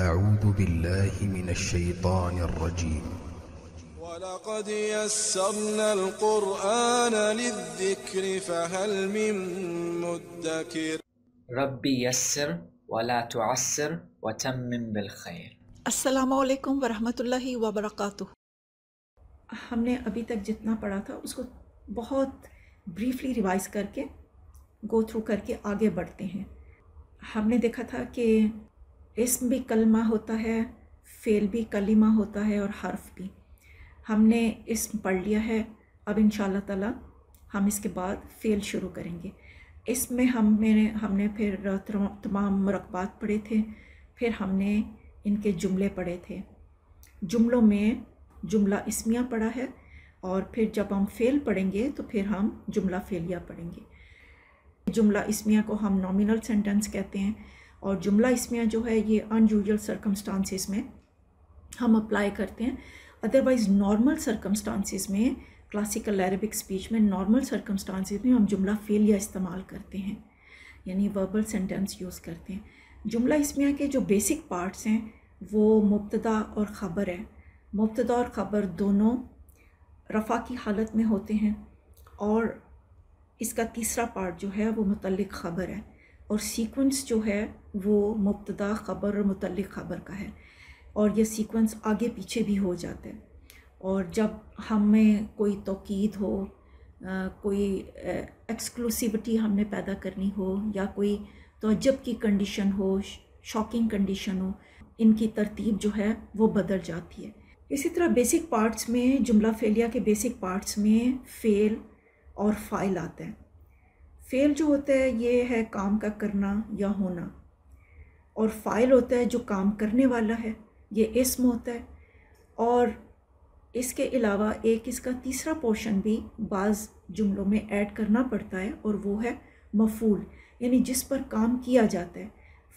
أعوذ بالله من الشيطان الرجيم ولقد يسرنا القرآن للذكر فهل من مدكر ربي يسر ولا تعسر وتمم بالخير السلام عليكم ورحمة الله وبركاته हमने अभी तक जितना पढ़ा था उसको बहुत ब्रीफली रिवाइज करके गो थ्रू करके आगे बढ़ते हैं हमने देखा था कि इसम भी कलमा होता है फ़ेल भी कलिमा होता है और हर्फ भी हमने इसम पढ़ लिया है अब इन ताला हम इसके बाद फ़ेल शुरू करेंगे इसमें हम मेरे हमने फिर तमाम मरकबात पढ़े थे फिर हमने इनके जुमले पढ़े थे जुमलों में जुमला इसमिया पढ़ा है और फिर जब हम फ़ेल पढ़ेंगे तो फिर हम जुमला फ़ेलिया पढ़ेंगे जुमला इसमिया को हम नॉमिनल सेंटेंस कहते हैं और जुमला इसमें जो है ये अनयूजल सर्कमस्टांसिस में हम अप्लाई करते हैं अदरवाइज़ नॉर्मल सर्कमस्टांसिस में क्लासिकल अरेबिक स्पीच में नॉर्मल सर्कमस्टांसिस में हम जुमला फेल या इस्तेमाल करते हैं यानी वर्बल सेंटेंस यूज़ करते हैं जुमला इसमिया के जो बेसिक पार्ट्स हैं वो मुबतदा और ख़बर है मुबतदा और ख़बर दोनों रफ़ा की हालत में होते हैं और इसका तीसरा पार्ट जो है वो मतलब ख़बर है और सीक्वेंस जो है वो मुबतदा ख़बर और मुतल ख़बर का है और ये सीक्वेंस आगे पीछे भी हो जाता है और जब हमें कोई तोकीद हो आ, कोई एक्सक्लूसिविटी हमने पैदा करनी हो या कोई तोजब की कंडीशन हो शॉकिंग कंडीशन हो इनकी तरतीब जो है वो बदल जाती है इसी तरह बेसिक पार्ट्स में जुमला फेलिया के बेसिक पार्ट्स में फ़ेल और फ़ाइल आते हैं फेल जो होता है ये है काम का करना या होना और फाइल होता है जो काम करने वाला है ये इसम होता है और इसके अलावा एक इसका तीसरा पोर्शन भी बाज़ जुमलों में ऐड करना पड़ता है और वो है मफूल यानी जिस पर काम किया जाता है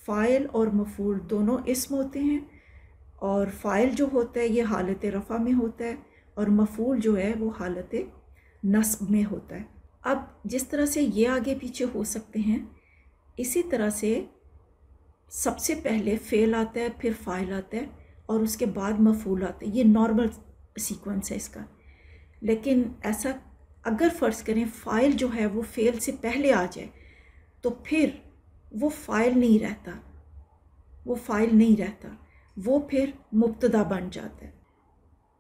फ़ाइल और मफूल दोनों इसम होते हैं और फ़ाइल जो होता है ये हालत रफ़ा में होता है और मफूल जो है वो हालत नस्ब में होता है अब जिस तरह से ये आगे पीछे हो सकते हैं इसी तरह से सबसे पहले फेल आता है फिर फाइल आता है और उसके बाद मफूल आता है ये नॉर्मल सीक्वेंस है इसका लेकिन ऐसा अगर फ़र्ज़ करें फ़ाइल जो है वो फेल से पहले आ जाए तो फिर वो फ़ाइल नहीं रहता वो फ़ाइल नहीं रहता वो फिर मुबतदा बन जाता है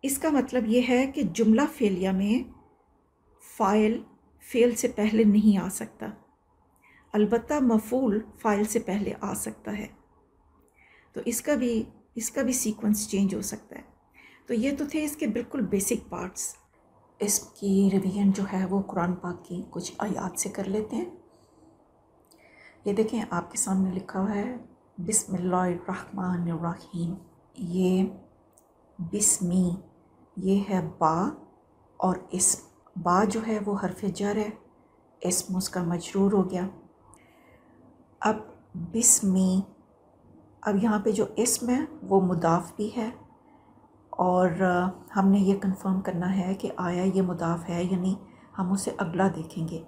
इसका मतलब ये है कि जुमला फेलिया में फ़ाइल फ़ेल से पहले नहीं आ सकता अलबत् मफूल फ़ाइल से पहले आ सकता है तो इसका भी इसका भी सीक्वेंस चेंज हो सकता है तो ये तो थे इसके बिल्कुल बेसिक पार्ट्स इसकी रिवीजन जो है वो कुरान पाक की कुछ आयात से कर लेते हैं ये देखें आपके सामने लिखा हुआ है बिसमीम ये बिसमी ये है बा और इसम बा जो है वो हरफ जर है इसम उसका मजरूर हो गया अब बिस्मी अब यहाँ पे जो इसम है वो मुदाफ़ भी है और हमने ये कंफर्म करना है कि आया ये मुदाफ़ है यानी हम उसे अगला देखेंगे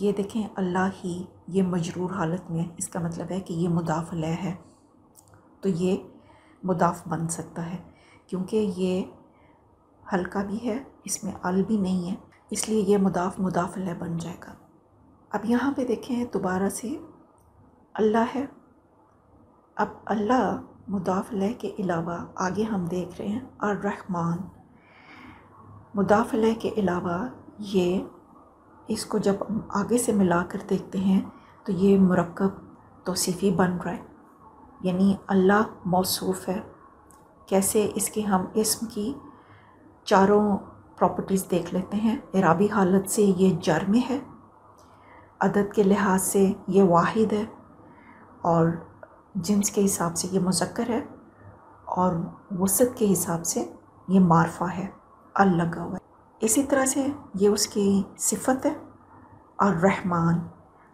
ये देखें अल्लाह ही ये मजरूर हालत में है इसका मतलब है कि ये मुदाफ़ लय है तो ये मुदाफ़ बन सकता है क्योंकि ये हल्का भी है इसमें अल भी नहीं है इसलिए ये मुदाफ मुदाफल बन जाएगा अब यहाँ पे देखें दोबारा से अल्लाह है अब अल्लाह मुदाफल के अलावा आगे हम देख रहे हैं और रहमान मुदाफल के अलावा ये इसको जब आगे से मिला कर देखते हैं तो ये मरकब तोसीफ़ी बन रहा है यानी अल्लाह मौसूफ़ है कैसे इसके हम इसम की चारों प्रॉपर्टीज़ देख लेते हैं इराबी हालत से ये जर में है अदद के लिहाज से ये वाहिद है और जिन्स के हिसाब से ये मुजक्र है और वसत के हिसाब से ये मारफा है अल लगा हुआ इसी तरह से ये उसकी सिफत है और रहमान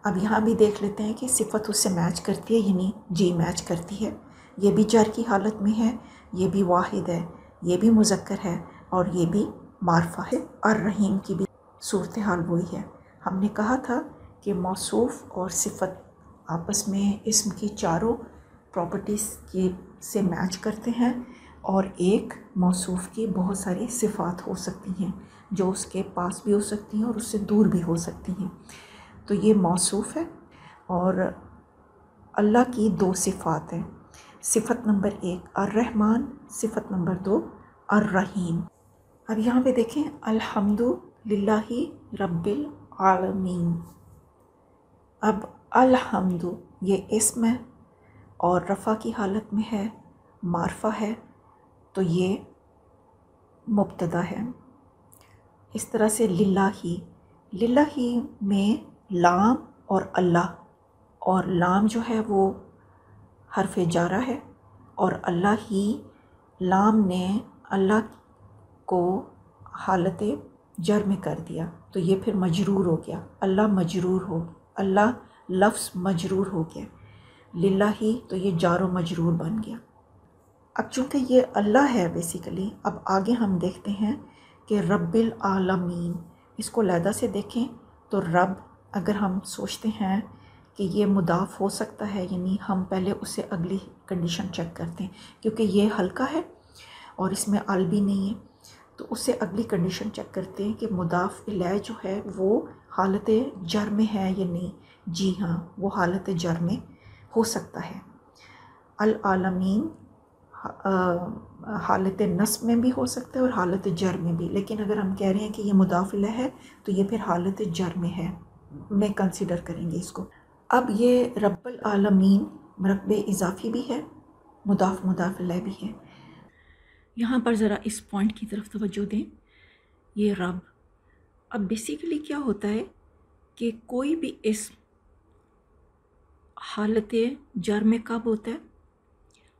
अब यहाँ भी देख लेते हैं कि सिफत उससे मैच करती है यानी जी मैच करती है ये भी जर की हालत में है ये भी वाहिद है ये भी मुजक्र है और ये भी मारफा है और रहीम की भी सूरत हाल वही है हमने कहा था कि मौसूफ और सिफत आपस में इसम की चारों प्रॉपर्टीज़ के से मैच करते हैं और एक मौसूफ की बहुत सारी सिफात हो सकती हैं जो उसके पास भी हो सकती हैं और उससे दूर भी हो सकती हैं तो ये मौसूफ है और अल्लाह की दो सिफात हैं सिफत नंबर एक अर्रहमान सिफत नंबर दो अर्रहीम अब यहाँ पे देखें अल्हम्दुलिल्लाहि रब्बिल आलमीन अब अलहमदु ये इसम है और रफ़ा की हालत में है मारफा है तो ये मुबतदा है इस तरह से लिल्लाही ही में लाम और अल्लाह और लाम जो है वो हरफ जारा है और अल्लाह ही लाम ने अल्लाह को हालत जर में कर दिया तो ये फिर मजरूर हो गया अल्लाह मजरूर हो अल्लाह लफ्ज़ मजरूर हो गया लिल्ला ही तो ये जारो मजरूर बन गया अब चूँकि ये अल्लाह है बेसिकली अब आगे हम देखते हैं कि रब्बिल आलमीन इसको लहदा से देखें तो रब अगर हम सोचते हैं कि ये मुदाफ हो सकता है यानी हम पहले उससे अगली कंडीशन चेक करते हैं क्योंकि ये हल्का है और इसमें आल भी नहीं है तो उससे अगली कंडीशन चेक करते हैं कि मुदाफ़ इलाह जो है वो हालत जर में है या नहीं जी हाँ वो हालत जर में हो सकता है अलमीन हालत नस्ब में भी हो सकता है और हालत जर में भी लेकिन अगर हम कह रहे हैं कि ये मुदाफिला है तो ये फिर हालत जर में है मैं कंसिडर करेंगे इसको अब ये रब्बल आलमीन मरकब इजाफ़ी भी है मुदाफ मुदाफिला भी है यहाँ पर ज़रा इस पॉइंट की तरफ तवज्जो दें ये रब अब बेसिकली क्या होता है कि कोई भी इस हालत जर में कब होता है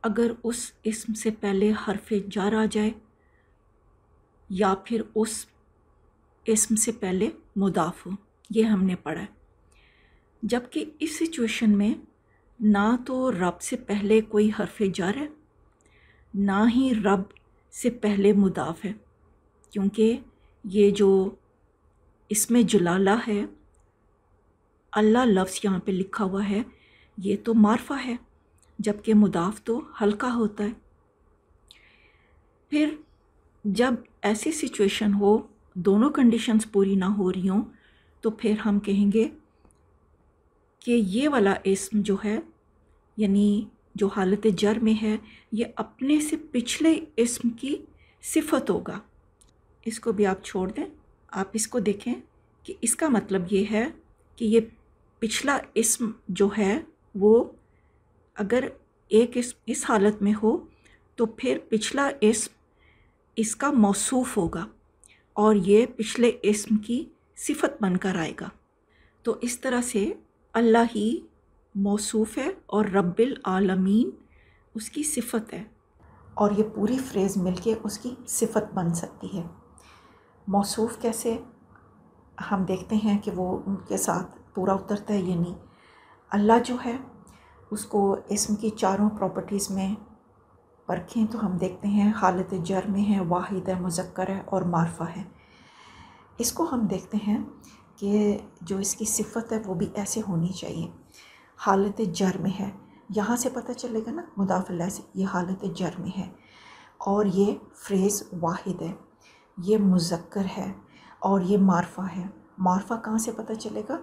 अगर उस इसम से पहले हरफ जर आ जाए या फिर उस इसम से पहले मुदाफ हो ये हमने पढ़ा है जबकि इस सिचुएशन में ना तो रब से पहले कोई हरफ जर है ना ही रब से पहले मुदाफ़ है क्योंकि ये जो इसमें जुलाला है अल्लाह लफ्ज़ यहाँ पे लिखा हुआ है ये तो मारफा है जबकि मुदाफ़ तो हल्का होता है फिर जब ऐसी सिचुएशन हो दोनों कंडीशंस पूरी ना हो रही हों तो फिर हम कहेंगे कि ये वाला इसम जो है यानी जो हालत जर में है ये अपने से पिछले इसम की सिफत होगा इसको भी आप छोड़ दें आप इसको देखें कि इसका मतलब ये है कि ये पिछला इसम जो है वो अगर एक इस इस हालत में हो तो फिर पिछला इसम इसका मौसूफ होगा और ये पिछले इसम की सिफत बनकर आएगा तो इस तरह से अल्लाह ही मौसूफ़ है और रब्बिल आलमीन उसकी सिफत है और ये पूरी फ्रेज़ मिलके उसकी सिफत बन सकती है मौसूफ़ कैसे हम देखते हैं कि वो उनके साथ पूरा उतरता है यानी अल्लाह जो है उसको इसम की चारों प्रॉपर्टीज़ में परखें तो हम देखते हैं हालत जर में है वाहिद है मुजक्र है और मारफा है इसको हम देखते हैं कि जो इसकी सिफत है वो भी ऐसे होनी चाहिए हालत जर में है यहाँ से पता चलेगा ना मुदाफिल से ये हालत जर में है और ये फ्रेज़ वाहिद है ये मुजक्कर है और ये मारफा है मारफा कहाँ से पता चलेगा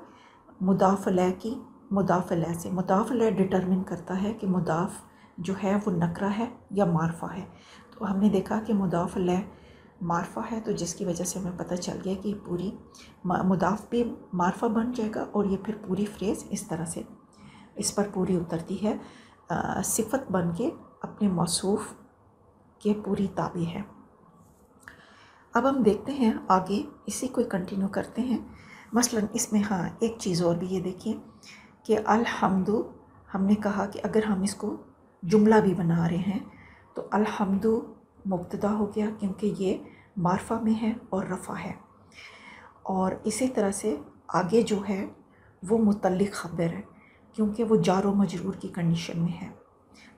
मुदाफिला की मुदाफिला से मुदाफिला डिटर्मिन करता है कि मुदाफ़ जो है वो नकरा है या मारफा है तो हमने देखा कि मुदाफल मारफा है तो जिसकी वजह से हमें पता चल गया कि पूरी मुदाफ़ भी मारफा बन जाएगा और ये फिर पूरी फ्रेज़ इस तरह से इस पर पूरी उतरती है आ, सिफत बन के अपने मौसूफ के पूरी ताबी है अब हम देखते हैं आगे इसी को कंटिन्यू करते हैं मसलन इसमें हाँ एक चीज़ और भी ये देखिए कि अलहमदु हमने कहा कि अगर हम इसको जुमला भी बना रहे हैं तो अलहमदु मुबतदा हो गया क्योंकि ये मारफा में है और रफ़ा है और इसी तरह से आगे जो है वो मुतल ख़बर है क्योंकि वो जारो मजरूर की कंडीशन में है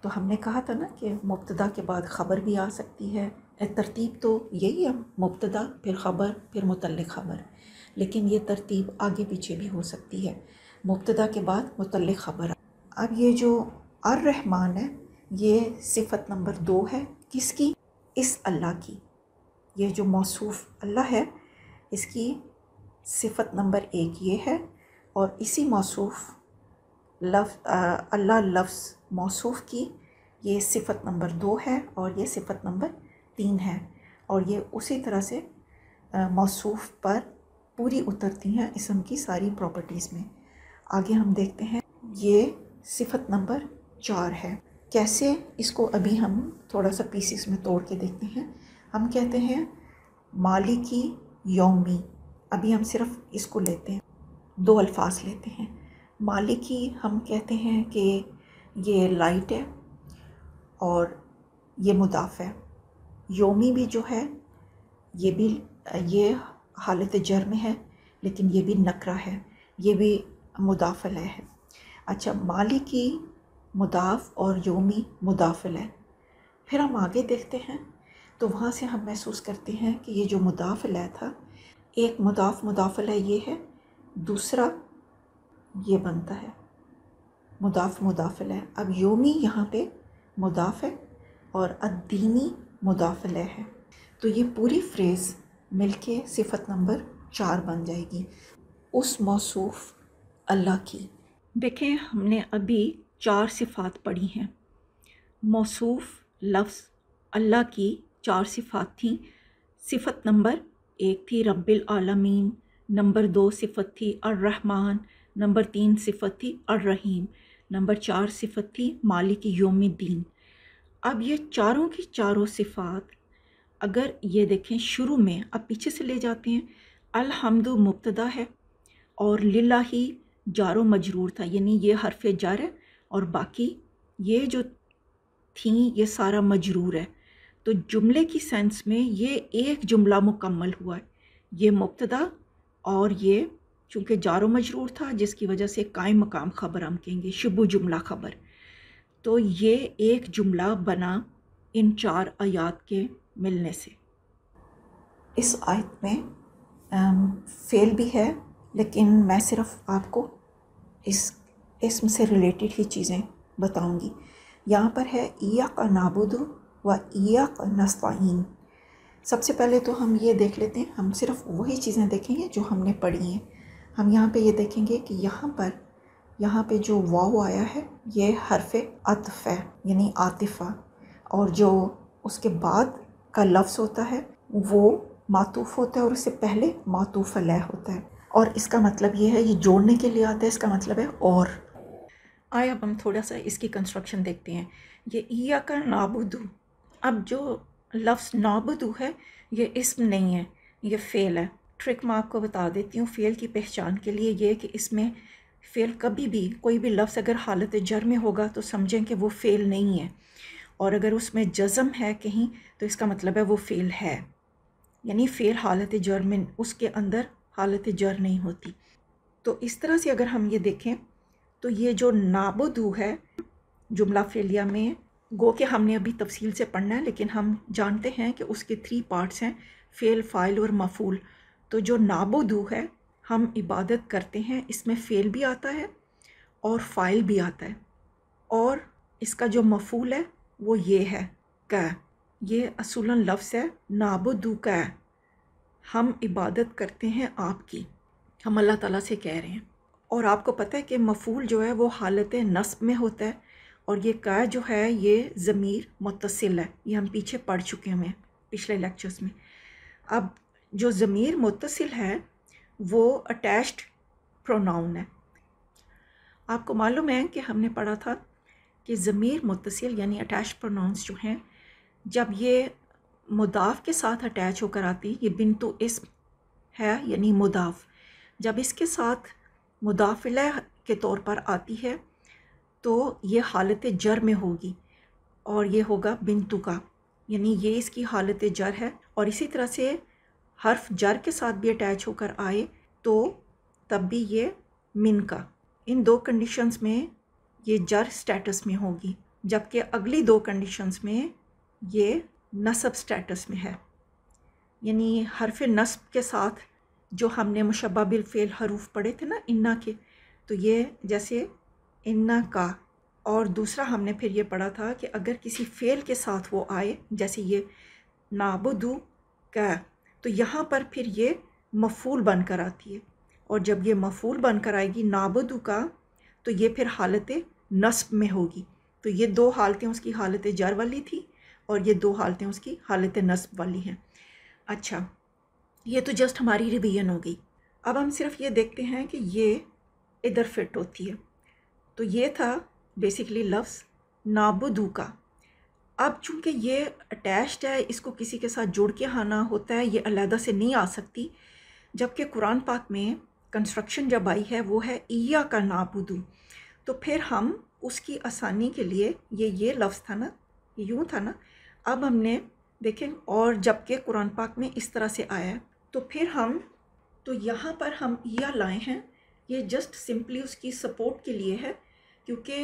तो हमने कहा था ना कि मुबतदा के बाद ख़बर भी आ सकती है तरतीब तो यही है मुबतदा फिर ख़बर फिर मुतल ख़बर लेकिन ये तरतीब आगे पीछे भी हो सकती है मुबतदा के बाद मुतल ख़बर अब ये जो अर रहमान है ये सिफत नंबर दो है किसकी इस अल्लाह की ये जो मौसूफ अल्लाह है इसकी सिफत नंबर एक ये है और इसी मौसूफ़ लफ अल्लाह लफ्ज़ मौसूफ़ की ये सिफत नंबर दो है और ये सिफत नंबर तीन है और ये उसी तरह से मौसूफ़ पर पूरी उतरती हैं इसम की सारी प्रॉपर्टीज़ में आगे हम देखते हैं ये सिफत नंबर चार है कैसे इसको अभी हम थोड़ा सा पीसीस में तोड़ के देखते हैं हम कहते हैं मालिकी यौमी अभी हम सिर्फ इसको लेते हैं दो अल्फाज लेते हैं ही हम कहते हैं कि ये लाइट है और ये मुदाफ़ है योमी भी जो है ये भी ये हालत जर्म है लेकिन ये भी नकरा है ये भी मुदाफ़ल है अच्छा मालिकी मुदाफ़ और योमी मुदाफ़ल है फिर हम आगे देखते हैं तो वहाँ से हम महसूस करते हैं कि ये जो मुदाफ़ल था एक मुदाफ़ मुदाफ़ल ये है दूसरा ये बनता है मुदाफ़ मुदाफिल है अब योमी यहाँ पे मुदाफ़ है और अदीनी मुदाफिल है तो ये पूरी फ्रेज़ मिलके सिफत नंबर चार बन जाएगी उस मौसूफ अल्लाह की देखें हमने अभी चार सिफात पढ़ी हैं मौसूफ लफ्स अल्लाह की चार सिफात थी सिफत नंबर एक थी रब्बिल आलमीन नंबर दो सिफत थी अर्रहमान नंबर तीन सिफत थी और रहीम नंबर चार सिफत थी मालिक योम दीन अब ये चारों की चारों सिफात अगर ये देखें शुरू में अब पीछे से ले जाते हैं अलहमद मुबतदा है और लिला ही जारो मजरूर था यानी ये हरफ जार है और बाकी ये जो थी ये सारा मजरूर है तो जुमले की सेंस में ये एक जुमला मुकम्मल हुआ है ये मुबतदा और ये चूँकि जारो मजरूर था जिसकी वजह से कायम मकाम खबर हम कहेंगे शबु जुमला खबर तो ये एक जुमला बना इन चार आयात के मिलने से इस आयत में आम, फेल भी है लेकिन मैं सिर्फ आपको इस इसम से रिलेटेड ही चीज़ें बताऊंगी यहाँ पर है ईया का नाबुदो व ईया का नस्तान सबसे पहले तो हम ये देख लेते हैं हम सिर्फ वही चीज़ें देखेंगे जो हमने पढ़ी हैं हम यहाँ पे ये देखेंगे कि यहाँ पर यहाँ पे जो वाह आया है ये हरफ अतफ़ है यानी आतिफ़ा और जो उसके बाद का लफ्ज़ होता है वो मातूफ़ होता है और उससे पहले मातूफ़ लह होता है और इसका मतलब ये है ये जोड़ने के लिए आता है इसका मतलब है और आए अब हम थोड़ा सा इसकी कंस्ट्रक्शन देखते हैं ये ईया का नाबुदू अब जो लफ्ज़ नाबुदू है ये इसम नहीं है ये फ़ेल है ट्रिक मैं आपको बता देती हूँ फ़ेल की पहचान के लिए यह कि इसमें फ़ेल कभी भी कोई भी लफ्ज़ अगर हालत जर में होगा तो समझें कि वो फ़ेल नहीं है और अगर उसमें जज़म है कहीं तो इसका मतलब है वो फ़ेल है यानी फ़ेल हालत जर में उसके अंदर हालत जर नहीं होती तो इस तरह से अगर हम ये देखें तो ये जो नाबुदू है जुमला फेलिया में गो के हमने अभी तफसील से पढ़ना है लेकिन हम जानते हैं कि उसके थ्री पार्ट्स हैं फ़ेल फ़ाइल और मफूल तो जो नाबुदू है हम इबादत करते हैं इसमें फ़ेल भी आता है और फ़ाइल भी आता है और इसका जो मफूल है वो ये है क ये असूला लफ्स है नाबुदू का हम इबादत करते हैं आपकी हम अल्लाह ताला से कह रहे हैं और आपको पता है कि मफूल जो है वो हालत नस्ब में होता है और ये कह जो है ये ज़मीर मुतसिल है ये हम पीछे पढ़ चुके हुए हैं पिछले लेक्चर्स में अब जो ज़मीर मुतसिल है वो अटैच्ड प्रोनाउन है आपको मालूम है कि हमने पढ़ा था कि ज़मीर मुतसिल यानी अटैच प्रोनाउंस जो हैं जब ये मुदाफ़ के साथ अटैच होकर आती ये बिन तो इस है यानी मुदाफ़ जब इसके साथ मुदाफिल के तौर पर आती है तो ये हालत जर में होगी और ये होगा बिनतु का यानी ये इसकी हालत जर है और इसी तरह से हर्फ जर के साथ भी अटैच होकर आए तो तब भी ये मिन का इन दो कंडीशंस में ये जर स्टेटस में होगी जबकि अगली दो कंडीशंस में ये नसब स्टेटस में है यानी हरफ नस्ब के साथ जो हमने मुशबा बिलफ़ेल हरूफ पढ़े थे ना इन्ना के तो ये जैसे इन्ना का और दूसरा हमने फिर ये पढ़ा था कि अगर किसी फ़ेल के साथ वो आए जैसे ये नाबुदू का तो यहाँ पर फिर ये मफूल बन कर आती है और जब ये मफूल बन कर आएगी नाबदू का तो ये फिर हालत नस्ब में होगी तो ये दो हालतें उसकी हालत जर वाली थी और ये दो हालतें उसकी हालत नस्ब वाली हैं अच्छा ये तो जस्ट हमारी रिवीजन हो गई अब हम सिर्फ ये देखते हैं कि ये इधर फिट होती है तो ये था बेसिकली लफ्स नाबुदू का अब चूंकि ये अटैच्ड है इसको किसी के साथ जोड़ के आना होता है ये अलहदा से नहीं आ सकती जबकि कुरान पाक में कंस्ट्रक्शन जब आई है वो है ईया का नाबुदू तो फिर हम उसकी आसानी के लिए ये ये लफ्ज़ था ना यूँ था ना अब हमने देखें और जबकि कुरान पाक में इस तरह से आया है तो फिर हम तो यहाँ पर हम ईया लाए हैं ये जस्ट सिंपली उसकी सपोर्ट के लिए है क्योंकि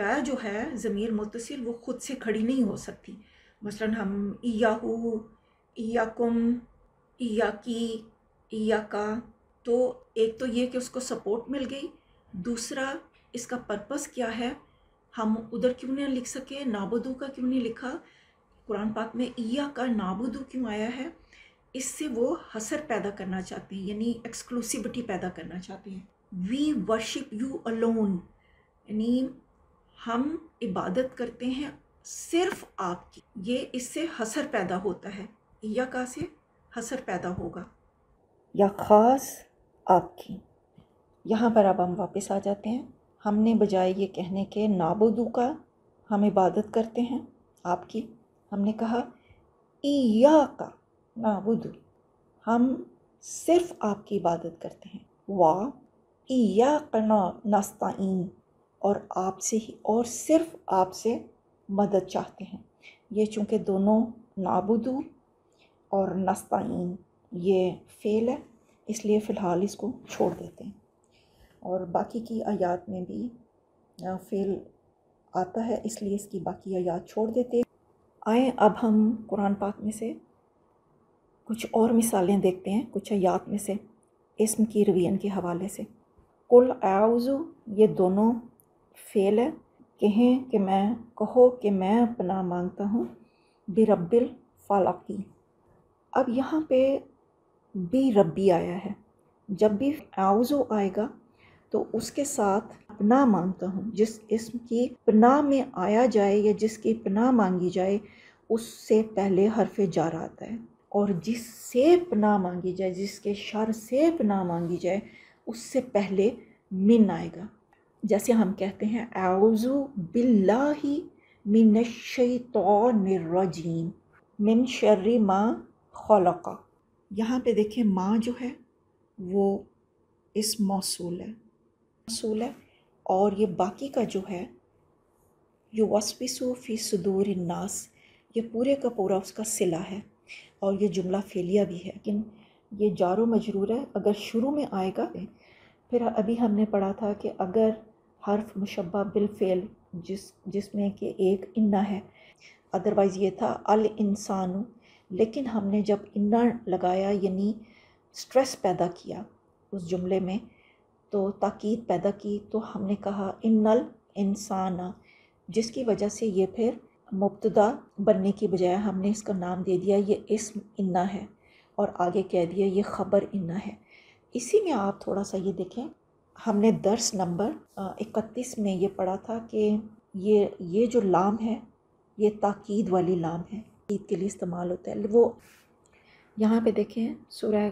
का जो है ज़मीर मुतसिल वो ख़ुद से खड़ी नहीं हो सकती मसलन हम याहू की या का तो एक तो ये कि उसको सपोर्ट मिल गई दूसरा इसका पर्पस क्या है हम उधर क्यों नहीं लिख सके नाबुदू का क्यों नहीं लिखा कुरान पाक में ईया का नाबुदू क्यों आया है इससे वो हसर पैदा करना चाहते हैं यानी एक्सक्लूसिविटी पैदा करना चाहते हैं वी वर्शिप यू अलोन यानी हम इबादत करते हैं सिर्फ आपकी ये इससे हसर पैदा होता है या का से हसर पैदा होगा या ख़ास आपकी यहाँ पर अब हम वापस आ जाते हैं हमने बजाय ये कहने के नाबुदू का हम इबादत करते हैं आपकी हमने कहा ईया का नाबुदू हम सिर्फ आपकी इबादत करते हैं वाह ईया का ना नास्ताइन और आपसे ही और सिर्फ आपसे मदद चाहते हैं ये चूँकि दोनों नाबुदू और नस्तान ये फेल है इसलिए फ़िलहाल इसको छोड़ देते हैं और बाकी की आयात में भी फेल आता है इसलिए इसकी बाकी आयात छोड़ देते आए अब हम कुरान पाक में से कुछ और मिसालें देखते हैं कुछ आयात में से इसम की रवियन के हवाले से कुल आउजू ये दोनों फ़ेल है कहें कि मैं कहो कि मैं अपना मांगता हूँ बे रब्बिल फालाकी अब यहाँ पे बे रब्बी आया है जब भी आउज़ो आएगा तो उसके साथ अपना मांगता हूँ जिस इसम की पनाह में आया जाए या जिसकी पनाह मांगी जाए उससे पहले हरफ जार आता है और जिससे पनाह मांगी जाए जिसके शर से पनाह मांगी जाए उससे पहले मिन आएगा जैसे हम कहते हैं आउज़ु बिल्लाही मिन शैतरजीम मिन शर्री माँ खलका यहाँ पे देखें माँ जो है वो इस मौसूल है मौसूल है और ये बाकी का जो है यो वसविसो सदूर नास ये पूरे का पूरा उसका सिला है और ये जुमला फेलिया भी है लेकिन ये जारो मजरूर है अगर शुरू में आएगा फिर अभी हमने पढ़ा था कि अगर हर्फ मुशबा बिलफेल जिस जिसमें कि एक इन्ना है अदरवाइज़ ये था अल इंसान लेकिन हमने जब इन्ना लगाया यानी स्ट्रेस पैदा किया उस जुमले में तो ताकीद पैदा की तो हमने कहा इन्नल इंसान जिसकी वजह से ये फिर मुबतदा बनने की बजाय हमने इसका नाम दे दिया ये इसम इन्ना है और आगे कह दिया ये ख़बर इन्ना है इसी में आप थोड़ा सा ये देखें हमने दर्स नंबर इकतीस में ये पढ़ा था कि ये ये जो लाम है ये ताकीद वाली लाम है ईद के लिए इस्तेमाल होता है वो यहाँ पे देखें सूर्य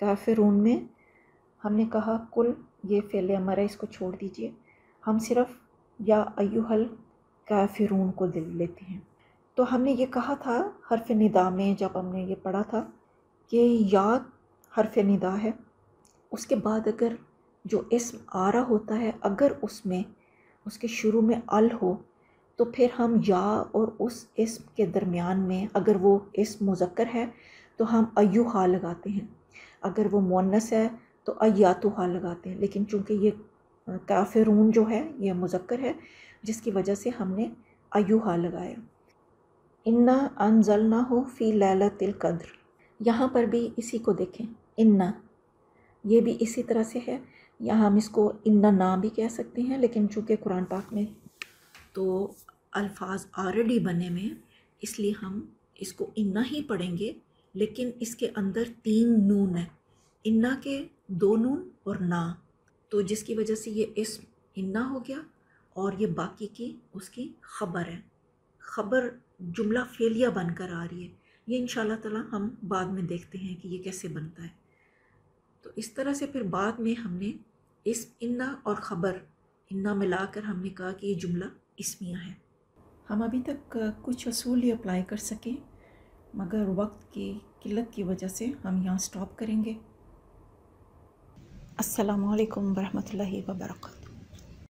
काफिरून में हमने कहा कुल ये फेले हमारा इसको छोड़ दीजिए हम सिर्फ या अयुहल काफिरून को दिल लेते हैं तो हमने ये कहा था हरफ निदा में जब हमने ये पढ़ा था कि या हरफ निदा है उसके बाद अगर जो इसम आरा होता है अगर उसमें उसके शुरू में अल हो तो फिर हम या और उस इसम के दरमियान में अगर वो इसम मुजक्र है तो हम अयू हा लगाते हैं अगर वो मुनस है तो अयातु हा लगाते हैं लेकिन चूँकि ये काफिरून जो है ये मुजक्र है जिसकी वजह से हमने हा लगाया इन्ना ना हो फ़ी लैला तिल कद्र यहाँ पर भी इसी को देखें इन्ना ये भी इसी तरह से है या हम इसको इन्ना नाम भी कह सकते हैं लेकिन चूँकि कुरान पाक में तो अल्फाज ऑलरेडी बने में इसलिए हम इसको इन्ना ही पढ़ेंगे लेकिन इसके अंदर तीन नून है इन्ना के दो नून और ना तो जिसकी वजह से ये इस इन्ना हो गया और ये बाकी की उसकी खबर है खबर जुमला फेलिया बनकर आ रही है ये इन ताला हम बाद में देखते हैं कि ये कैसे बनता है तो इस तरह से फिर बाद में हमने इस इन्ना और ख़बर इन्ना मिलाकर हमने कहा कि ये जुमला इसमिया है हम अभी तक कुछ असूल ही अप्लाई कर सकें मगर वक्त की किल्लत की वजह से हम यहाँ स्टॉप करेंगे असलकम वरहमल वर्क